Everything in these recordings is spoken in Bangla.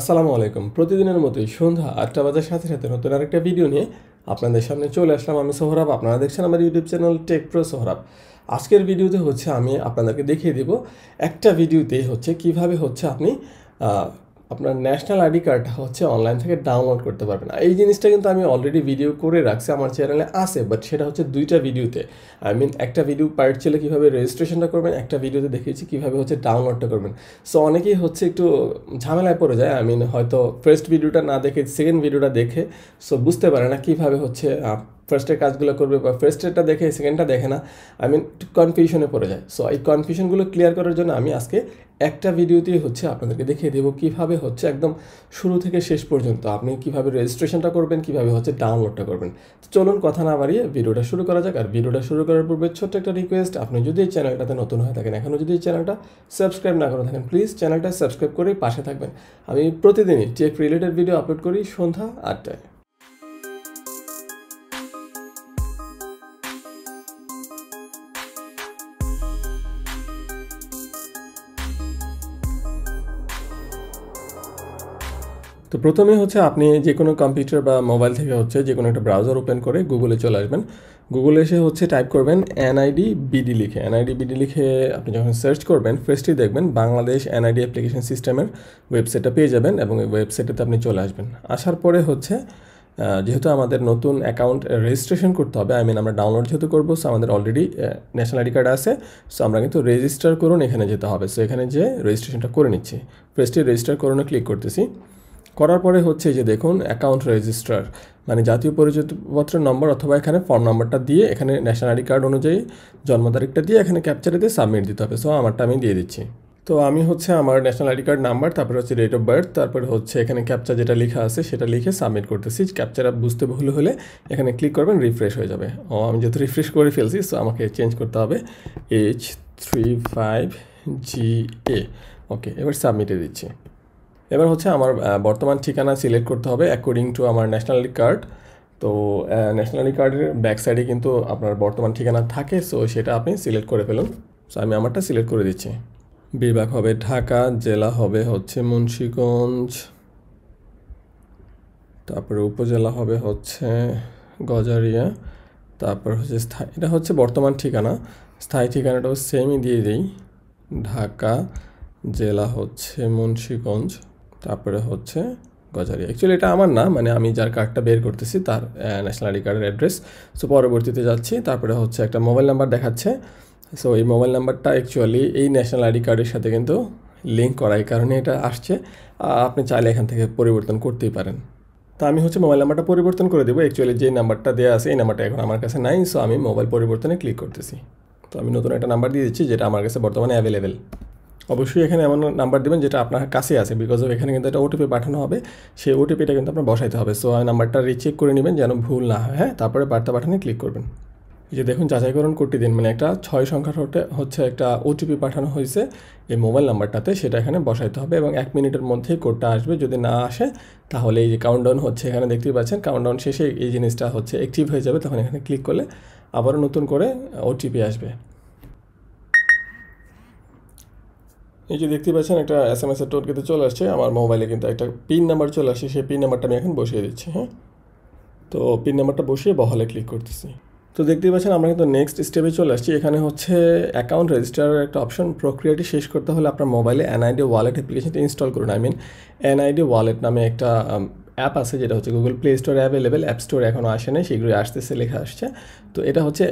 আসসালামু আলাইকুম প্রতিদিনের মতোই সন্ধ্যা আটটা বাজার সাথে সাথে নতুন আরেকটা ভিডিও নিয়ে আপনাদের সামনে চলে আসলাম আমি সোহরাব আপনারা দেখছেন আমার YouTube channel tech pro Sohrab আজকের ভিডিওতে হচ্ছে আমি আপনাদেরকে দেখিয়ে দেব একটা ভিডিওতে হচ্ছে কিভাবে হচ্ছে আপনি আপনার ন্যাশনাল আইডি কার্ডটা হচ্ছে অনলাইন থেকে ডাউনলোড করতে পারবেন এই জিনিসটা কিন্তু আমি অলরেডি ভিডিও করে রাখছি আমার চ্যানেলে আসে বাট সেটা হচ্ছে দুইটা ভিডিওতে আই মিন একটা ভিডিও পার্ট ছিল কীভাবে রেজিস্ট্রেশনটা করবেন একটা ভিডিওতে দেখিয়েছি কীভাবে হচ্ছে ডাউনলোডটা করবেন সো অনেকেই হচ্ছে একটু ঝামেলায় পড়ে যায় আই মিন হয়তো ফার্স্ট ভিডিওটা না দেখে সেকেন্ড ভিডিওটা দেখে সো বুঝতে পারে না কীভাবে হচ্ছে ফার্স্টের কাজগুলো করবে বা ফার্স্টেরটা দেখে সেকেন্ডটা দেখে না আই মিন কনফিউশনে পড়ে যায় সো এই কনফিউশনগুলো ক্লিয়ার করার জন্য আমি আজকে একটা ভিডিওতেই হচ্ছে আপনাদেরকে দেখিয়ে দেবো কীভাবে হচ্ছে একদম শুরু থেকে শেষ পর্যন্ত আপনি কীভাবে রেজিস্ট্রেশনটা করবেন কীভাবে হচ্ছে ডাউনলোডটা করবেন চলুন কথা না বাড়িয়ে ভিডিওটা শুরু করা যাক আর ভিডিওটা শুরু করার পূর্বে ছোট্ট একটা রিকোয়েস্ট আপনি যদি এই চ্যানেলটাতে নতুন হয়ে থাকেন এখনও যদি এই চ্যানেলটা সাবস্ক্রাইব না করে থাকেন প্লিজ চ্যানেলটা সাবস্ক্রাইব করে পাশে থাকবেন আমি প্রতিদিনই টেক রিলেটেড ভিডিও আপলোড করি সন্ধ্যা আটটায় তো প্রথমে হচ্ছে আপনি যে কোনো কম্পিউটার বা মোবাইল থেকে হচ্ছে যে কোনো একটা ব্রাউজার ওপেন করে গুগলে চলে আসবেন গুগলে এসে হচ্ছে টাইপ করবেন এনআইডি বিডি লিখে এনআইডি বিডি লিখে আপনি যখন সার্চ করবেন ফার্স্টই দেখবেন বাংলাদেশ এনআইডি অ্যাপ্লিকেশন সিস্টেমের ওয়েবসাইটটা পেয়ে যাবেন এবং এই ওয়েবসাইটটাতে আপনি চলে আসবেন আসার পরে হচ্ছে যেহেতু আমাদের নতুন অ্যাকাউন্ট রেজিস্ট্রেশন করতে হবে আই মিন আমরা ডাউনলোড যেহেতু করবো সো আমাদের অলরেডি ন্যাশনাল আইডি কার্ড আছে সো আমরা কিন্তু রেজিস্টার করুন এখানে যেতে হবে সো এখানে যে রেজিস্ট্রেশনটা করে নিচ্ছি ফার্স্টে রেজিস্টার করুন ক্লিক করতেছি করার পরে হচ্ছে যে দেখুন অ্যাকাউন্ট রেজিস্ট্রার মানে জাতীয় পরিচয়পত্র নম্বর অথবা এখানে ফর্ম নাম্বারটা দিয়ে এখানে ন্যাশনাল আইডি কার্ড অনুযায়ী জন্ম তারিখটা দিয়ে এখানে ক্যাপচারে দিয়ে সাবমিট দিতে হবে সো আমারটা আমি দিয়ে দিচ্ছি তো আমি হচ্ছে আমার ন্যাশনাল আইডি কার্ড নাম্বার তারপরে হচ্ছে ডেট অফ বার্থ তারপরে হচ্ছে এখানে ক্যাপচার যেটা লেখা আছে সেটা লিখে সাবমিট করতেছি ক্যাপচার আপ বুঝতে ভুল হলে এখানে ক্লিক করবেন রিফ্রেশ হয়ে যাবে ও আমি যেহেতু রিফ্রেশ করে ফেলছি সো আমাকে চেঞ্জ করতে হবে H three five G A okay এবার সাবমিটে দিচ্ছি এবার হচ্ছে আমার বর্তমান ঠিকানা সিলেক্ট করতে হবে অ্যাকর্ডিং টু আমার ন্যাশনালি কার্ড তো ন্যাশনালি কার্ডের ব্যাক সাইডে কিন্তু আপনার বর্তমান ঠিকানা থাকে সো সেটা আপনি সিলেক্ট করে ফেলুন সো আমি আমারটা সিলেক্ট করে দিচ্ছি বিভাগ হবে ঢাকা জেলা হবে হচ্ছে মুন্সীগঞ্জ তারপরে উপজেলা হবে হচ্ছে গজারিয়া তারপর হচ্ছে স্থায়ী এটা হচ্ছে বর্তমান ঠিকানা স্থায়ী ঠিকানাটাও সেমই দিয়ে দিই ঢাকা জেলা হচ্ছে মুন্সীগঞ্জ তারপরে হচ্ছে গজারি অ্যাকচুয়ালি এটা আমার না মানে আমি যার কার্ডটা বের করতেছি তার ন্যাশনাল আইডি কার্ডের অ্যাড্রেস সো পরবর্তীতে যাচ্ছি তারপরে হচ্ছে একটা মোবাইল নাম্বার দেখাচ্ছে সো এই মোবাইল নাম্বারটা অ্যাকচুয়ালি এই ন্যাশনাল আইডি কার্ডের সাথে কিন্তু লিঙ্ক করা এই কারণে এটা আসছে আপনি চাইলে এখান থেকে পরিবর্তন করতেই পারেন তো আমি হচ্ছে মোবাইল নাম্বারটা পরিবর্তন করে দেবো অ্যাকচুয়ালি যে নাম্বারটা দেওয়া আছে এই নাম্বারটা এখন আমার কাছে নাই সো আমি মোবাইল পরিবর্তনে ক্লিক করতেছি তো আমি নতুন একটা নাম্বার দিয়ে দিচ্ছি যেটা আমার কাছে বর্তমানে অ্যাভেলেবেল অবশ্যই এখানে এমন নাম্বার দেবেন যেটা আপনার কাছে আছে বিকজ অফ এখানে কিন্তু একটা ওটিপি পাঠানো হবে সেই ওটিপিটা কিন্তু আপনার বসাইতে হবে সো নাম্বারটা রিচেক করে নেবেন যেন ভুল না হয় হ্যাঁ তারপরে বার্তা পাঠানে ক্লিক করবেন এই যে দেখুন যাচাইকরণ করতে দিন মানে একটা ছয় সংখ্যার হতে হচ্ছে একটা ওটিপি পাঠানো হয়েছে এই মোবাইল নাম্বারটাতে সেটা এখানে বসাইতে হবে এবং এক মিনিটের মধ্যেই কোডটা আসবে যদি না আসে তাহলে এই যে কাউন্টডাউন হচ্ছে এখানে দেখতেই পাচ্ছেন কাউন্টডাউন শেষে এই জিনিসটা হচ্ছে অ্যাক্টিভ হয়ে যাবে তখন এখানে ক্লিক করলে আবারও নতুন করে ওটিপি আসবে এই যে দেখতে পাচ্ছেন একটা এস এম এসের টোটকিতে চলে আসছে আমার মোবাইলে কিন্তু একটা পিন নাম্বার চলে আসছে সেই পিন নাম্বারটা আমি এখন বসিয়ে দিচ্ছি হ্যাঁ তো পিন নাম্বারটা বসিয়ে বহালে ক্লিক করতেছি তো দেখতেই পাচ্ছেন আমরা কিন্তু নেক্সট স্টেপে চলে আসছি এখানে হচ্ছে অ্যাকাউন্ট রেজিস্টারের একটা অপশন প্রক্রিয়াটি শেষ করতে হলে আপনার মোবাইলে এনআইডি ওয়ালেট অ্যাপ্লিকেশনটি ইনস্টল করুন আই মিন এনআইডি ওয়ালেট নামে একটা অ্যাপ আছে যেটা হচ্ছে গুগল প্লে স্টোরে অ্যাভেলেবেল অ্যাপ স্টোর এখনও আসে নাই সেগুলি আসতেছে লেখা আসছে তো এটা হচ্ছে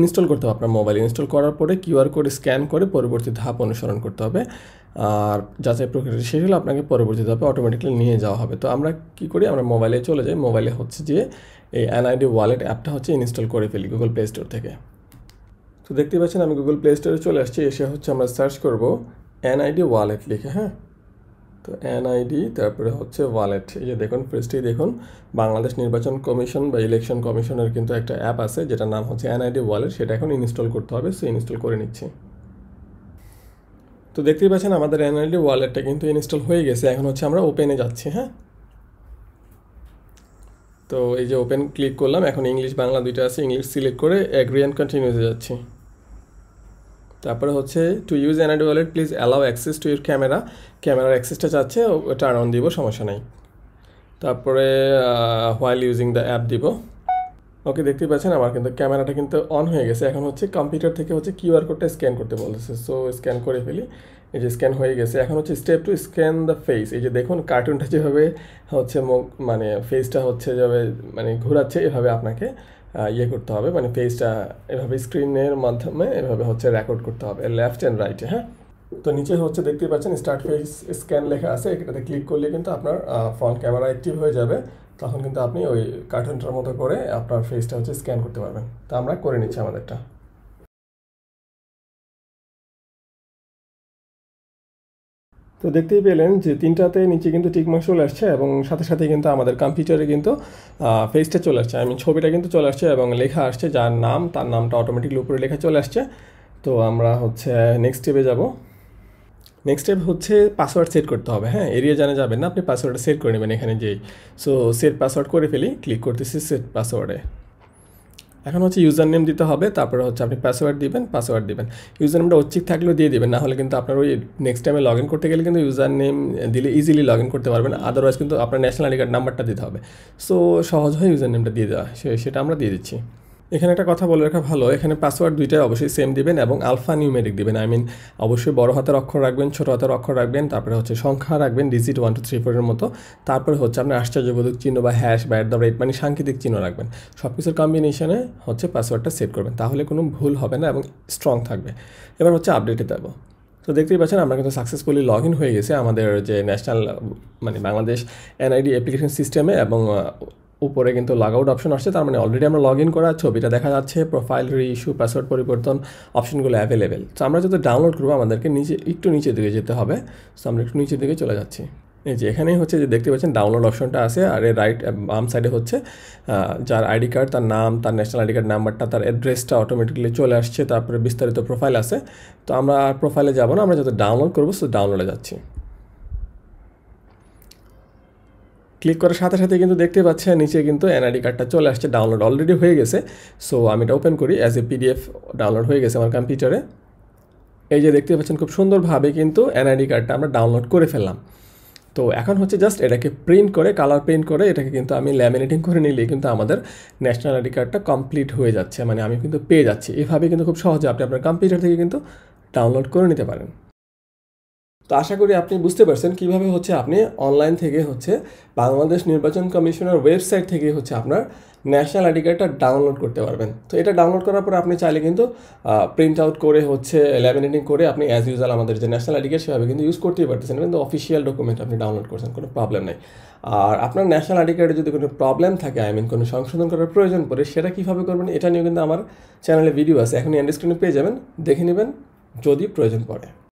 ইনস্টল করতে হবে আপনার মোবাইল ইনস্টল করার পরে কিউআর কোড স্ক্যান করে পরবর্তী ধাপ অনুসরণ করতে হবে আর যাচাই প্রক্রিয়া শেষ হলে আপনাকে পরবর্তী ধাপে অটোমেটিক্যালি নিয়ে যাওয়া হবে তো আমরা কি করি আমরা মোবাইলে চলে যাই মোবাইলে হচ্ছে যে এই এনআইডি ওয়ালেট অ্যাপটা হচ্ছে ইনস্টল করে ফেলি গুগল প্লে স্টোর থেকে তো দেখতে পাচ্ছেন আমি গুগল প্লে স্টোরে চলে আসছি এসে হচ্ছে আমরা সার্চ করব এনআইডি ওয়ালেট লিখে হ্যাঁ তো এনআইডি তারপরে হচ্ছে ওয়ালেট এই যে দেখুন পেজটি দেখুন বাংলাদেশ নির্বাচন কমিশন বা ইলেকশন কমিশনের কিন্তু একটা অ্যাপ আছে যেটার নাম হচ্ছে এনআইডি ওয়ালেট সেটা এখন ইনস্টল করতে হবে সো ইনস্টল করে নিচ্ছি তো দেখতেই পাচ্ছেন আমাদের এনআইডি ওয়ালেটটা কিন্তু ইনস্টল হয়ে গেছে এখন হচ্ছে আমরা ওপেনে যাচ্ছি হ্যাঁ তো এই যে ওপেন ক্লিক করলাম এখন ইংলিশ বাংলা দুইটা আছে ইংলিশ সিলেক্ট করে অ্যাগ্রি অ্যান্ড কন্টিনিউতে যাচ্ছি তারপরে হচ্ছে to use and wallet please allow access to your camera ক্যামেরার অ্যাক্সেসটা চাচ্ছে টার্ন অন দিব সমস্যা নেই তারপরে হোয়াইল ইউজিং দ্য অ্যাপ দিব ওকে দেখতে পাচ্ছেন আমার কিন্তু ক্যামেরাটা কিন্তু অন হয়ে গেছে এখন হচ্ছে কম্পিউটার থেকে হচ্ছে কিউআর কোডটা স্ক্যান করতে বলতেছে সো স্ক্যান করে ফেলি এই যে স্ক্যান হয়ে গেছে এখন হচ্ছে step two scan the face এই যে দেখুন কার্টুনটা যেভাবে হচ্ছে মুখ মানে ফেসটা হচ্ছে যেভাবে মানে ঘোরাচ্ছে এভাবে আপনাকে ইয়ে করতে হবে মানে ফেসটা এভাবে স্ক্রিনের মাধ্যমে এভাবে হচ্ছে রেকর্ড করতে হবে লেফট অ্যান্ড রাইটে হ্যাঁ তো নিচে হচ্ছে দেখতে পাচ্ছেন স্টার্ট ফেস স্ক্যান লেখা আছে এটাতে ক্লিক করলে কিন্তু আপনার ফ্রন্ট ক্যামেরা অ্যাক্টিভ হয়ে যাবে তখন কিন্তু আপনি ওই কার্টুনটার মতো করে আপনার ফেসটা হচ্ছে স্ক্যান করতে পারবেন তা আমরা করে নিচ্ছি আমাদেরটা তো দেখতেই পেলেন যে তিনটাতে নিচে কিন্তু টিকমার্ক চলে আসছে এবং সাথে সাথে কিন্তু আমাদের কম্পিউটারে কিন্তু ফেসটা চলে আসছে আই মিন ছবিটা কিন্তু চলে আসছে এবং লেখা আসছে যার নাম তার নামটা অটোমেটিকলি উপরে লেখা চলে আসছে তো আমরা হচ্ছে নেক্সট স্টেপে যাবো নেক্সট স্টেপ হচ্ছে পাসওয়ার্ড সেট করতে হবে হ্যাঁ এরিয়া জানা যাবে না আপনি পাসওয়ার্ডটা সেট করে নেবেন এখানে যেই সো সেট পাসওয়ার্ড করে ফেলি ক্লিক করতেছি সেট পাসওয়ার্ডে এখন হচ্ছে ইউজার নেম দিতে হবে তারপরে হচ্ছে আপনি পাসওয়ার্ড দিবেন পাসওয়ার্ড দিবেন ইউজার নেমটা উচিত থাকলেও দিয়ে দেবেন না হলে কিন্তু আপনার ওই নেক্সট টাইমে লগ ইন করতে গেলে কিন্তু ইউজার নেম দিলে ইজিলি লগ ইন করতে পারবেন আদারওয়াইজ কিন্তু আপনার ন্যাশনাল আইডি কার্ড নাম্বারটা দিতে হবে সো সহজ হয় ইউজার নেমটা দিয়ে দেওয়া সেটা আমরা দিয়ে দিচ্ছি এখানে একটা কথা বলে রাখা ভালো এখানে পাসওয়ার্ড দুইটাই অবশ্যই সেম দিবেন এবং আলফা নিউমেরিক দিবেন আই মিন অবশ্যই বড় হাতের অক্ষর রাখবেন ছোট হাতের অক্ষর রাখবেন তারপরে হচ্ছে সংখ্যা রাখবেন ডিজিট ওয়ান টু থ্রি ফোরের মতো তারপরে হচ্ছে আপনার আশ্চর্যবোধক চিহ্ন বা হ্যাশ বা অ্যাট দ্য রেট মানে সাংকেতিক চিহ্ন রাখবেন সব কিছুর কম্বিনেশনে হচ্ছে পাসওয়ার্ডটা সেট করবেন তাহলে কোনো ভুল হবে না এবং স্ট্রং থাকবে এবার হচ্ছে আপডেটে দেবো তো দেখতেই পাচ্ছেন আমরা কিন্তু সাকসেসফুলি লগ ইন হয়ে গেছে আমাদের যে ন্যাশনাল মানে বাংলাদেশ এনআইডি অ্যাপ্লিকেশন সিস্টেমে এবং উপরে কিন্তু লগ আউট অপশন আসছে তার মানে অলরেডি আমরা লগ ইন করা ছবিটা দেখা যাচ্ছে প্রোফাইল রিইস্যু পাসওয়ার্ড পরিবর্তন অপশনগুলো অ্যাভেলেবেল তো আমরা যদি ডাউনলোড করবো আমাদেরকে নিচে একটু নিচের দিকে যেতে হবে তো আমরা একটু নিচের দিকে চলে যাচ্ছি এই যে এখানেই হচ্ছে যে দেখতে পাচ্ছেন ডাউনলোড অপশনটা আছে আর এর রাইট বাম সাইডে হচ্ছে যার আইডি কার্ড তার নাম তার ন্যাশনাল আইডি কার্ড নাম্বারটা তার অ্যাড্রেসটা অটোমেটিকলি চলে আসছে তারপরে বিস্তারিত প্রোফাইল আছে তো আমরা প্রোফাইলে যাবো না আমরা যাতে ডাউনলোড করবো সে ডাউনলোডে যাচ্ছি ক্লিক করার সাথে সাথে কিন্তু দেখতে পাচ্ছি নিচে কিন্তু এনআইডি কার্ডটা চলে আসছে ডাউনলোড অলরেডি হয়ে গেছে সো আমি এটা ওপেন করি অ্যাজ এ পিডিএফ ডাউনলোড হয়ে গেছে আমার কম্পিউটারে এই যে দেখতে পাচ্ছেন খুব সুন্দরভাবে কিন্তু এনআইডি কার্ডটা আমরা ডাউনলোড করে ফেললাম তো এখন হচ্ছে জাস্ট এটাকে প্রিন্ট করে কালার প্রিন্ট করে এটাকে কিন্তু আমি ল্যামিনেটিং করে নিলে কিন্তু আমাদের ন্যাশনাল আইডি কার্ডটা কমপ্লিট হয়ে যাচ্ছে মানে আমি কিন্তু পেয়ে যাচ্ছি এভাবে কিন্তু খুব সহজে আপনি আপনার কম্পিউটার থেকে কিন্তু ডাউনলোড করে নিতে পারেন তো আশা করি আপনি বুঝতে পারছেন কিভাবে হচ্ছে আপনি অনলাইন থেকে হচ্ছে বাংলাদেশ নির্বাচন কমিশনের ওয়েবসাইট থেকে হচ্ছে আপনার ন্যাশনাল আইডি কার্ডটা ডাউনলোড করতে পারবেন তো এটা ডাউনলোড করার পরে আপনি চাইলে কিন্তু প্রিন্ট আউট করে হচ্ছে ল্যামিনেটিং করে আপনি অ্যাজ ইউজাল আমাদের যে ন্যাশনাল আইডি কার্ড সেভাবে কিন্তু ইউজ করতেই পারতেছেন কিন্তু অফিসিয়াল ডকুমেন্ট আপনি ডাউনলোড করছেন কোনো প্রবলেম নেই আর আপনার ন্যাশনাল আইডি কার্ডে যদি কোনো প্রবলেম থাকে আই মিন কোনো সংশোধন করার প্রয়োজন পড়ে সেটা কীভাবে করবেন এটা নিয়ে কিন্তু আমার চ্যানেলে ভিডিও আছে এখন এন্ড স্ক্রিনে পেয়ে যাবেন দেখে নেবেন যদি প্রয়োজন পড়ে